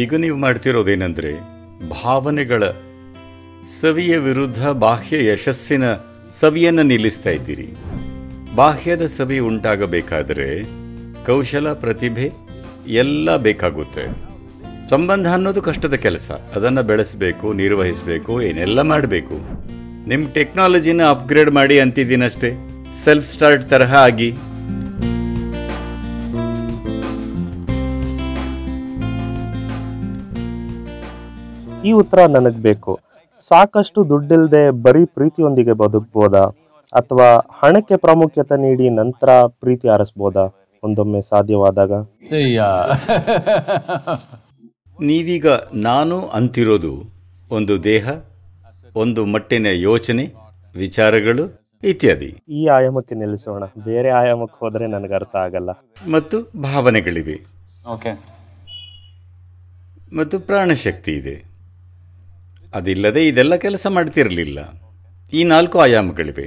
ಈಗ ನೀವು ಮಾಡ್ತಿರೋದೇನೆಂದರೆ ಭಾವನೆಗಳ ಸವಿಯ ವಿರುದ್ಧ ಬಾಹ್ಯ ಯಶಸ್ಸಿನ ಸವಿಯನ್ನು ನಿಲ್ಲಿಸ್ತಾ ಇದ್ದೀರಿ ಬಾಹ್ಯದ ಸವಿ ಉಂಟಾಗಬೇಕಾದರೆ ಕೌಶಲ ಪ್ರತಿಭೆ ಎಲ್ಲ ಬೇಕಾಗುತ್ತೆ ಸಂಬಂಧ ಅನ್ನೋದು ಕಷ್ಟದ ಕೆಲಸ ಅದನ್ನು ಬೆಳೆಸಬೇಕು ನಿರ್ವಹಿಸಬೇಕು ಏನೆಲ್ಲ ಮಾಡಬೇಕು ನಿಮ್ಮ ಟೆಕ್ನಾಲಜಿನ ಅಪ್ಗ್ರೇಡ್ ಮಾಡಿ ಅಂತಿದ್ದೀನಷ್ಟೇ ಸೆಲ್ಫ್ ಸ್ಟಾರ್ಟ್ ತರಹ ಆಗಿ ಈ ಉತ್ತರ ನನಗೆ ಬೇಕು ಸಾಕಷ್ಟು ದುಡ್ಡಿಲ್ಲದೆ ಬರೀ ಪ್ರೀತಿಯೊಂದಿಗೆ ಬದುಕ್ಬೋದಾ ಅಥವಾ ಹಣಕ್ಕೆ ಪ್ರಾಮುಖ್ಯತೆ ನೀಡಿ ನಂತರ ಪ್ರೀತಿ ಆರಿಸ್ಬೋದಾ ಒಂದೊಮ್ಮೆ ಸಾಧ್ಯವಾದಾಗ ನೀವೀಗ ನಾನು ಅಂತಿರೋದು ಒಂದು ದೇಹ ಒಂದು ಮಟ್ಟಿನ ಯೋಚನೆ ವಿಚಾರಗಳು ಇತ್ಯಾದಿ ಈ ಆಯಾಮಕ್ಕೆ ನಿಲ್ಲಿಸೋಣ ಬೇರೆ ಆಯಾಮಕ್ಕೆ ಹೋದ್ರೆ ನನಗೆ ಅರ್ಥ ಆಗಲ್ಲ ಮತ್ತು ಭಾವನೆಗಳಿವೆ ಓಕೆ ಮತ್ತು ಪ್ರಾಣಶಕ್ತಿ ಇದೆ ಅದಿಲ್ಲದೆ ಇದೆಲ್ಲ ಕೆಲಸ ಮಾಡ್ತಿರಲಿಲ್ಲ ಈ ನಾಲ್ಕು ಆಯಾಮಗಳಿವೆ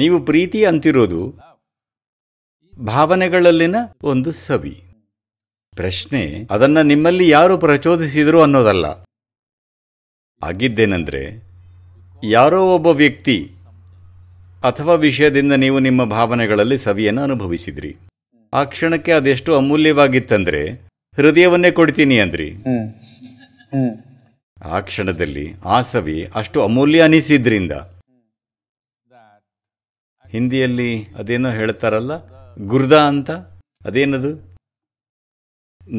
ನೀವು ಪ್ರೀತಿ ಅಂತಿರೋದು ಭಾವನೆಗಳಲ್ಲಿನ ಒಂದು ಸವಿ ಪ್ರಶ್ನೆ ಅದನ್ನ ನಿಮ್ಮಲ್ಲಿ ಯಾರು ಪ್ರಚೋದಿಸಿದರು ಅನ್ನೋದಲ್ಲ ಆಗಿದ್ದೇನೆಂದ್ರೆ ಯಾರೋ ಒಬ್ಬ ವ್ಯಕ್ತಿ ಅಥವಾ ವಿಷಯದಿಂದ ನೀವು ನಿಮ್ಮ ಭಾವನೆಗಳಲ್ಲಿ ಸವಿಯನ್ನು ಅನುಭವಿಸಿದ್ರಿ ಆ ಕ್ಷಣಕ್ಕೆ ಅದೆಷ್ಟು ಅಮೂಲ್ಯವಾಗಿತ್ತಂದ್ರೆ ಹೃದಯವನ್ನೇ ಕೊಡ್ತೀನಿ ಅಂದ್ರಿ ಆ ಕ್ಷಣದಲ್ಲಿ ಆ ಸವಿ ಅಷ್ಟು ಅಮೂಲ್ಯ ಅನಿಸಿದ್ರಿಂದ ಹಿಂದಿಯಲ್ಲಿ ಅದೇನೋ ಹೇಳ್ತಾರಲ್ಲ ಗುರ್ದಾ ಅಂತ ಅದೇನದು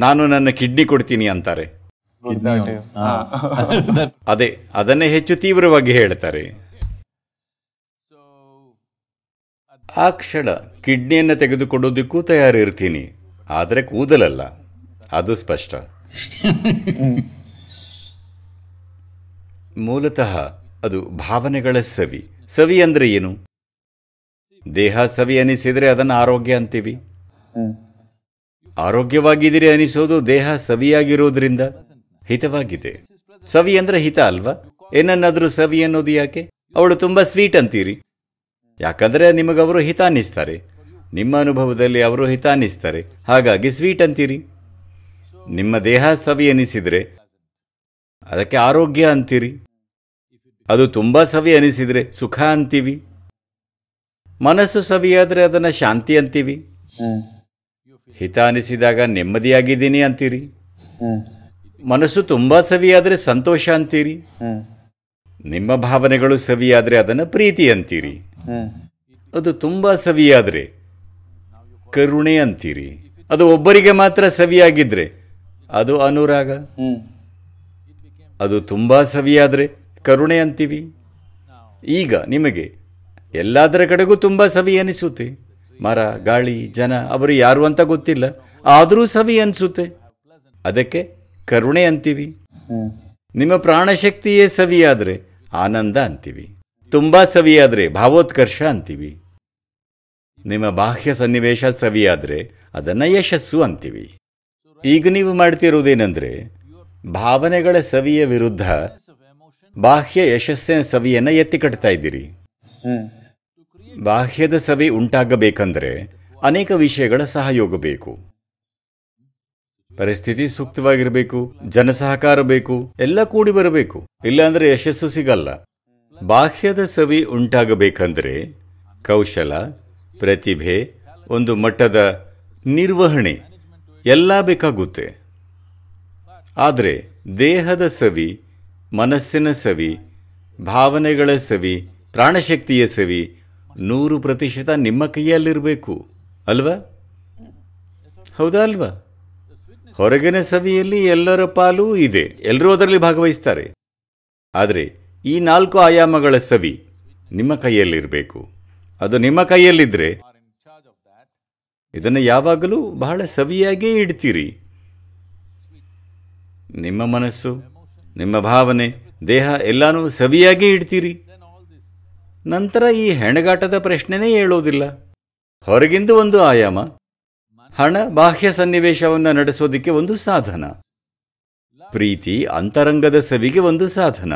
ನಾನು ನನ್ನ ಕಿಡ್ನಿ ಕೊಡ್ತೀನಿ ಅಂತಾರೆ ಅದೇ ಅದನ್ನೇ ಹೆಚ್ಚು ತೀವ್ರವಾಗಿ ಹೇಳ್ತಾರೆ ಆ ಕ್ಷಣ ಕಿಡ್ನಿಯನ್ನು ತೆಗೆದುಕೊಡೋದಕ್ಕೂ ತಯಾರಿರ್ತೀನಿ ಆದರೆ ಕೂದಲಲ್ಲ ಅದು ಸ್ಪಷ್ಟ ಮೂಲತಃ ಅದು ಭಾವನೆಗಳ ಸವಿ ಸವಿ ಅಂದ್ರೆ ಏನು ದೇಹ ಸವಿ ಅನಿಸಿದ್ರೆ ಅದನ್ನ ಆರೋಗ್ಯ ಅಂತೀವಿ ಆರೋಗ್ಯವಾಗಿದ್ದೀರಿ ಅನಿಸೋದು ದೇಹ ಸವಿಯಾಗಿರೋದ್ರಿಂದ ಹಿತವಾಗಿದೆ ಸವಿ ಅಂದ್ರೆ ಹಿತ ಅಲ್ವಾ ಏನನ್ನಾದ್ರೂ ಸವಿ ಅನ್ನೋದು ಯಾಕೆ ಅವಳು ತುಂಬಾ ಸ್ವೀಟ್ ಅಂತೀರಿ ಯಾಕಂದ್ರೆ ನಿಮಗವರು ಹಿತ ಅನ್ನಿಸ್ತಾರೆ ನಿಮ್ಮ ಅನುಭವದಲ್ಲಿ ಅವರು ಹಿತ ಅನ್ನಿಸ್ತಾರೆ ಹಾಗಾಗಿ ಸ್ವೀಟ್ ಅಂತೀರಿ ನಿಮ್ಮ ದೇಹ ಸವಿ ಅನಿಸಿದ್ರೆ ಅದಕ್ಕೆ ಆರೋಗ್ಯ ಅಂತೀರಿ ಅದು ತುಂಬ ಸವಿ ಅನಿಸಿದ್ರೆ ಸುಖ ಅಂತೀವಿ ಮನಸ್ಸು ಸವಿಯಾದ್ರೆ ಅದನ್ನ ಶಾಂತಿ ಅಂತೀವಿ ಹಿತ ಅನಿಸಿದಾಗ ನೆಮ್ಮದಿಯಾಗಿದ್ದೀನಿ ಅಂತೀರಿ ಮನಸ್ಸು ತುಂಬಾ ಸವಿಯಾದರೆ ಸಂತೋಷ ಅಂತೀರಿ ನಿಮ್ಮ ಭಾವನೆಗಳು ಸವಿಯಾದ್ರೆ ಅದನ್ನ ಪ್ರೀತಿ ಅಂತೀರಿ ಅದು ತುಂಬಾ ಸವಿಯಾದ್ರೆ ಕರುಣೆ ಅಂತೀರಿ ಅದು ಒಬ್ಬರಿಗೆ ಮಾತ್ರ ಸವಿಯಾಗಿದ್ರೆ ಅದು ಅನುರಾಗ ಅದು ತುಂಬಾ ಸವಿಯಾದರೆ ಕರುಣೆ ಅಂತೀವಿ ಈಗ ನಿಮಗೆ ಎಲ್ಲದರ ಕಡೆಗೂ ತುಂಬ ಸವಿ ಅನಿಸುತ್ತೆ ಮರ ಗಾಳಿ ಜನ ಅವರು ಯಾರು ಅಂತ ಗೊತ್ತಿಲ್ಲ ಆದರೂ ಸವಿ ಅನಿಸುತ್ತೆ ಅದಕ್ಕೆ ಕರುಣೆ ಅಂತೀವಿ ನಿಮ್ಮ ಪ್ರಾಣಶಕ್ತಿಯೇ ಸವಿಯಾದರೆ ಆನಂದ ಅಂತೀವಿ ತುಂಬ ಸವಿಯಾದರೆ ಭಾವೋತ್ಕರ್ಷ ಅಂತೀವಿ ನಿಮ್ಮ ಬಾಹ್ಯ ಸನ್ನಿವೇಶ ಸವಿಯಾದರೆ ಅದನ್ನು ಯಶಸ್ಸು ಅಂತೀವಿ ಈಗ ನೀವು ಮಾಡ್ತಿರುವುದೇನೆಂದರೆ ಭಾವನೆಗಳ ಸವಿಯ ವಿರುದ್ಧ ಬಾಹ್ಯ ಯಶಸ್ಸಿನ ಸವಿಯನ್ನು ಎತ್ತಿ ಕಟ್ತಾ ಇದ್ದೀರಿ ಬಾಹ್ಯದ ಸವಿ ಉಂಟಾಗಬೇಕಂದ್ರೆ ಅನೇಕ ವಿಷಯಗಳ ಸಹಯೋಗ ಬೇಕು ಪರಿಸ್ಥಿತಿ ಸೂಕ್ತವಾಗಿರಬೇಕು ಜನ ಸಹಕಾರ ಬೇಕು ಎಲ್ಲ ಕೂಡಿ ಬರಬೇಕು ಇಲ್ಲಾಂದ್ರೆ ಯಶಸ್ಸು ಸಿಗಲ್ಲ ಬಾಹ್ಯದ ಸವಿ ಉಂಟಾಗಬೇಕಂದ್ರೆ ಕೌಶಲ ಪ್ರತಿಭೆ ಒಂದು ಮಟ್ಟದ ನಿರ್ವಹಣೆ ಎಲ್ಲ ಬೇಕಾಗುತ್ತೆ ಆದರೆ ದೇಹದ ಸವಿ ಮನಸ್ಸಿನ ಸವಿ ಭಾವನೆಗಳ ಸವಿ ಪ್ರಾಣಶಕ್ತಿಯ ಸವಿ ನೂರು ಪ್ರತಿಶತ ನಿಮ್ಮ ಕೈಯಲ್ಲಿರಬೇಕು ಅಲ್ವಾ ಹೌದಾ ಅಲ್ವಾ ಹೊರಗಿನ ಸವಿಯಲ್ಲಿ ಎಲ್ಲರ ಪಾಲು ಇದೆ ಎಲ್ಲರೂ ಅದರಲ್ಲಿ ಭಾಗವಹಿಸ್ತಾರೆ ಆದರೆ ಈ ನಾಲ್ಕು ಆಯಾಮಗಳ ಸವಿ ನಿಮ್ಮ ಕೈಯಲ್ಲಿರಬೇಕು ಅದು ನಿಮ್ಮ ಕೈಯಲ್ಲಿದ್ದರೆ ಇದನ್ನು ಯಾವಾಗಲೂ ಬಹಳ ಸವಿಯಾಗೇ ಇಡ್ತೀರಿ ನಿಮ್ಮ ಮನಸ್ಸು ನಿಮ್ಮ ಭಾವನೆ ದೇಹ ಎಲ್ಲಾನು ಸವಿಯಾಗಿ ಇಡ್ತೀರಿ ನಂತರ ಈ ಹೆಣಗಾಟದ ಪ್ರಶ್ನೆನೇ ಹೇಳೋದಿಲ್ಲ ಹೊರಗಿಂದು ಒಂದು ಆಯಾಮ ಹಣ ಬಾಹ್ಯ ಸನ್ನಿವೇಶವನ್ನು ನಡೆಸೋದಿಕ್ಕೆ ಒಂದು ಸಾಧನ ಪ್ರೀತಿ ಅಂತರಂಗದ ಸವಿಗೆ ಒಂದು ಸಾಧನ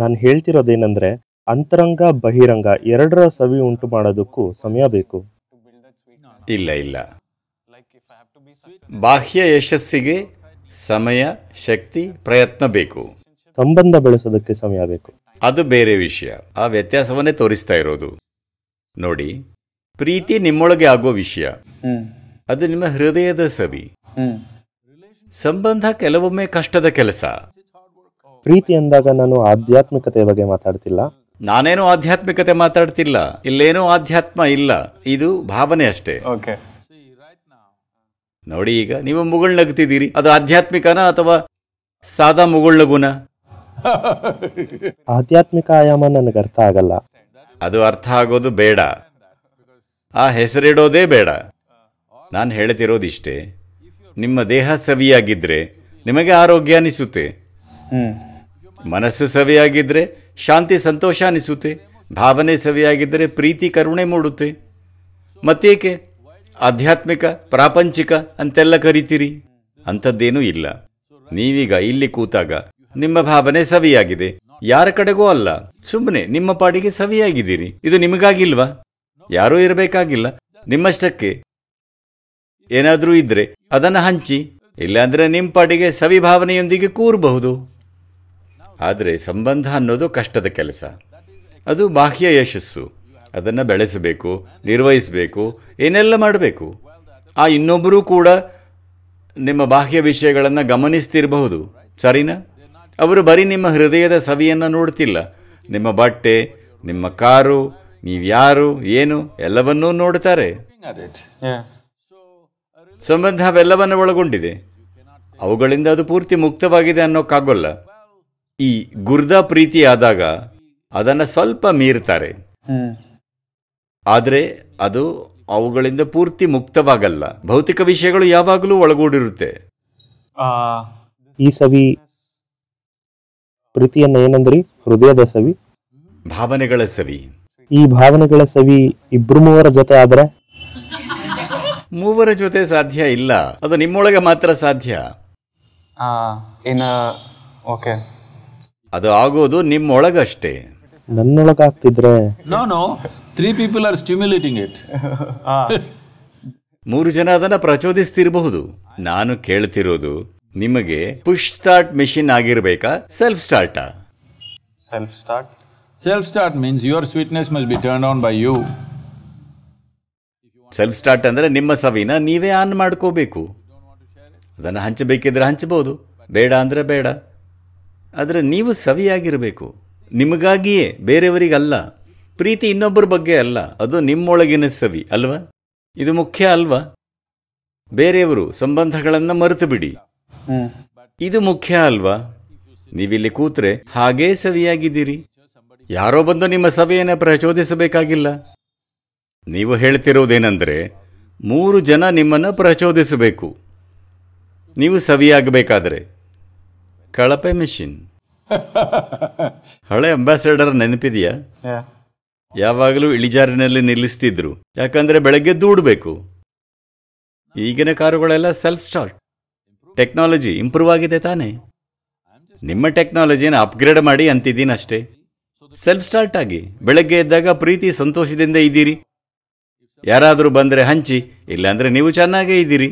ನಾನು ಹೇಳ್ತಿರೋದೇನೆಂದರೆ ಅಂತರಂಗ ಬಹಿರಂಗ ಎರಡರ ಸವಿ ಉಂಟು ಮಾಡೋದಕ್ಕೂ ಸಮಯ ಬೇಕು ಇಲ್ಲ ಇಲ್ಲ ಬಾಹ್ಯ ಯಶಸ್ಸಿಗೆ ಸಮಯ ಶಕ್ತಿ ಪ್ರಯತ್ನ ಬೇಕು ಸಂಬಂಧ ಬೆಳೆಸೋದಕ್ಕೆ ಸಮಯ ಬೇಕು ಅದು ಬೇರೆ ವಿಷಯ ಆ ವ್ಯತ್ಯಾಸವನ್ನೇ ತೋರಿಸ್ತಾ ಇರೋದು ನೋಡಿ ಪ್ರೀತಿ ನಿಮ್ಮೊಳಗೆ ಆಗೋ ವಿಷಯ ಅದು ನಿಮ್ಮ ಹೃದಯದ ಸವಿ ಸಂಬಂಧ ಕೆಲವೊಮ್ಮೆ ಕಷ್ಟದ ಕೆಲಸ ಪ್ರೀತಿ ಅಂದಾಗ ನಾನು ಆಧ್ಯಾತ್ಮಿಕತೆ ಬಗ್ಗೆ ಮಾತಾಡ್ತಿಲ್ಲ ನಾನೇನು ಆಧ್ಯಾತ್ಮಿಕತೆ ಮಾತಾಡ್ತಿಲ್ಲ ಇಲ್ಲೇನೋ ಆಧ್ಯಾತ್ಮ ಇಲ್ಲ ಇದು ಭಾವನೆ ಅಷ್ಟೇ ನೋಡಿ ಈಗ ನೀವು ಮುಗುಳ್ ನಗ್ತಿದ್ದೀರಿ ಅದು ಆಧ್ಯಾತ್ಮಿಕನ ಅಥವಾ ಸಾದಾ ಮುಗುಳ್ನಗುನ ಆಧ್ಯಾತ್ಮಿಕ ಆಯಾಮ ನನಗೆ ಅರ್ಥ ಆಗಲ್ಲ ಅದು ಅರ್ಥ ಆಗೋದು ಬೇಡ ಆ ಹೆಸರಿಡೋದೇ ಬೇಡ ನಾನು ಇಷ್ಟೇ ನಿಮ್ಮ ದೇಹ ಸವಿಯಾಗಿದ್ರೆ ನಿಮಗೆ ಆರೋಗ್ಯ ಅನಿಸುತ್ತೆ ಮನಸ್ಸು ಸವಿಯಾಗಿದ್ರೆ ಶಾಂತಿ ಸಂತೋಷ ಅನಿಸುತ್ತೆ ಭಾವನೆ ಸವಿಯಾಗಿದ್ದರೆ ಪ್ರೀತಿ ಕರುಣೆ ಮೂಡುತ್ತೆ ಮತ್ತೇಕೆ ಆಧ್ಯಾತ್ಮಿಕ ಪ್ರಾಪಂಚಿಕ ಅಂತೆಲ್ಲ ಕರಿತೀರಿ ಅಂಥದ್ದೇನೂ ಇಲ್ಲ ನೀವೀಗ ಇಲ್ಲಿ ಕೂತಾಗ ನಿಮ್ಮ ಭಾವನೆ ಸವಿಯಾಗಿದೆ ಯಾರ ಕಡೆಗೂ ಅಲ್ಲ ಸುಮ್ಮನೆ ನಿಮ್ಮ ಪಾಡಿಗೆ ಸವಿಯಾಗಿದ್ದೀರಿ ಇದು ನಿಮಗಾಗಿಲ್ವಾ ಯಾರೂ ಇರಬೇಕಾಗಿಲ್ಲ ನಿಮ್ಮಷ್ಟಕ್ಕೆ ಏನಾದರೂ ಇದ್ರೆ ಅದನ್ನು ಹಂಚಿ ಇಲ್ಲಾಂದ್ರೆ ನಿಮ್ಮ ಪಾಡಿಗೆ ಸವಿ ಭಾವನೆಯೊಂದಿಗೆ ಕೂರಬಹುದು ಆದರೆ ಸಂಬಂಧ ಅನ್ನೋದು ಕಷ್ಟದ ಕೆಲಸ ಅದು ಬಾಹ್ಯ ಯಶಸ್ಸು ಅದನ್ನು ಬೆಳೆಸಬೇಕು ನಿರ್ವಹಿಸಬೇಕು ಏನೆಲ್ಲ ಮಾಡಬೇಕು ಆ ಇನ್ನೊಬ್ಬರೂ ಕೂಡ ನಿಮ್ಮ ಬಾಹ್ಯ ವಿಷಯಗಳನ್ನು ಗಮನಿಸ್ತಿರಬಹುದು ಸರಿನಾ ಅವರು ಬರೀ ನಿಮ್ಮ ಹೃದಯದ ಸವಿಯನ್ನು ನೋಡ್ತಿಲ್ಲ ನಿಮ್ಮ ಬಟ್ಟೆ ನಿಮ್ಮ ಕಾರು ನೀವ್ಯಾರು ಏನು ಎಲ್ಲವನ್ನೂ ನೋಡ್ತಾರೆ ಸಂಬಂಧ ಅವೆಲ್ಲವನ್ನು ಒಳಗೊಂಡಿದೆ ಅವುಗಳಿಂದ ಅದು ಪೂರ್ತಿ ಮುಕ್ತವಾಗಿದೆ ಅನ್ನೋಕ್ಕಾಗೋಲ್ಲ ಈ ಗುರ್ದ ಪ್ರೀತಿ ಆದಾಗ ಅದನ್ನು ಸ್ವಲ್ಪ ಮೀರ್ತಾರೆ ಆದರೆ ಅದು ಅವುಗಳಿಂದ ಪೂರ್ತಿ ಮುಕ್ತವಾಗಲ್ಲ ಭೌತಿಕ ವಿಷಯಗಳು ಯಾವಾಗಲೂ ಒಳಗೂಡಿರುತ್ತೆ ಈ ಸವಿ ಪ್ರೀತಿಯನ್ನ ಏನಂದ್ರಿ ಹೃದಯದ ಸವಿ ಭಾವನೆಗಳ ಸವಿ ಈ ಭಾವನೆಗಳ ಸವಿ ಇಬ್ರು ಮೂವರ ಜೊತೆ ಆದ್ರೆ ಮೂವರ ಜೊತೆ ಸಾಧ್ಯ ಇಲ್ಲ ಅದು ನಿಮ್ಮೊಳಗೆ ಮಾತ್ರ ಸಾಧ್ಯ ಏನ ಓಕೆ ಅದು ಆಗೋದು ನಿಮ್ಮೊಳಗಷ್ಟೇ ನನ್ನೊಳಗಾಗ್ತಿದ್ರೆ three people are stimulating it ಮೂರು ಜನ ಅದನ್ನು ಪ್ರಚೋದಿಸ್ತಿರಬಹುದು ನಾನು ಕೇಳ್ತಿರೋದು ನಿಮಗೆ ಪುಷ್ ಸ್ಟಾರ್ಟ್ ಮೆಷಿನ್ ಆಗಿರ್ಬೇಕಾ self start self start self start means your sweetness must be turn on by you self start ಅಂದರೆ ನಿಮ್ಮ ಸವಿನ ನೀವೇ ಆನ್ ಮಾಡ್ಕೋಬೇಕು ಅದನ್ನು ಹಂಚಬೇಕಿದ್ರೆ ಹಂಚಬಹುದು ಬೇಡ ಅಂದರೆ ಬೇಡ ಆದರೆ ನೀವು ಸವಿಯಾಗಿರಬೇಕು ನಿಮಗಾಗಿಯೇ ಬೇರೆಯವರಿಗಲ್ಲ ಪ್ರೀತಿ ಇನ್ನೊಬ್ಬರ ಬಗ್ಗೆ ಅಲ್ಲ ಅದು ನಿಮ್ಮೊಳಗಿನ ಸವಿ ಅಲ್ವಾ ಇದು ಮುಖ್ಯ ಅಲ್ವಾ ಬೇರೆಯವರು ಸಂಬಂಧಗಳನ್ನು ಮರೆತು ಬಿಡಿ ಇದು ಮುಖ್ಯ ಅಲ್ವಾ ನೀವಿಲ್ಲಿ ಕೂತ್ರೆ ಹಾಗೇ ಸವಿಯಾಗಿದ್ದೀರಿ ಯಾರೋ ಬಂದು ನಿಮ್ಮ ಸಭೆಯನ್ನು ಪ್ರಚೋದಿಸಬೇಕಾಗಿಲ್ಲ ನೀವು ಹೇಳ್ತಿರೋದೇನೆಂದರೆ ಮೂರು ಜನ ನಿಮ್ಮನ್ನು ಪ್ರಚೋದಿಸಬೇಕು ನೀವು ಸವಿಯಾಗಬೇಕಾದ್ರೆ ಕಳಪೆ ಮೆಷಿನ್ ಹಳೆ ಅಂಬಾಸಡರ್ ನೆನಪಿದೆಯಾ ಯಾವಾಗಲೂ ಇಳಿಜಾರಿನಲ್ಲಿ ನಿಲ್ಲಿಸ್ತಿದ್ರು ಯಾಕಂದ್ರೆ ಬೆಳಗ್ಗೆ ದೂಡಬೇಕು ಈಗಿನ ಕಾರುಗಳೆಲ್ಲ ಸೆಲ್ಫ್ ಸ್ಟಾರ್ಟ್ ಟೆಕ್ನಾಲಜಿ ಇಂಪ್ರೂವ್ ಆಗಿದೆ ತಾನೇ ನಿಮ್ಮ ಟೆಕ್ನಾಲಜಿನ ಅಪ್ಗ್ರೇಡ್ ಮಾಡಿ ಅಂತಿದ್ದೀನಷ್ಟೇ ಸೆಲ್ಫ್ ಸ್ಟಾರ್ಟ್ ಆಗಿ ಬೆಳಗ್ಗೆ ಎದ್ದಾಗ ಪ್ರೀತಿ ಸಂತೋಷದಿಂದ ಇದ್ದೀರಿ ಯಾರಾದರೂ ಬಂದರೆ ಹಂಚಿ ಇಲ್ಲಾಂದ್ರೆ ನೀವು ಚೆನ್ನಾಗೇ ಇದ್ದೀರಿ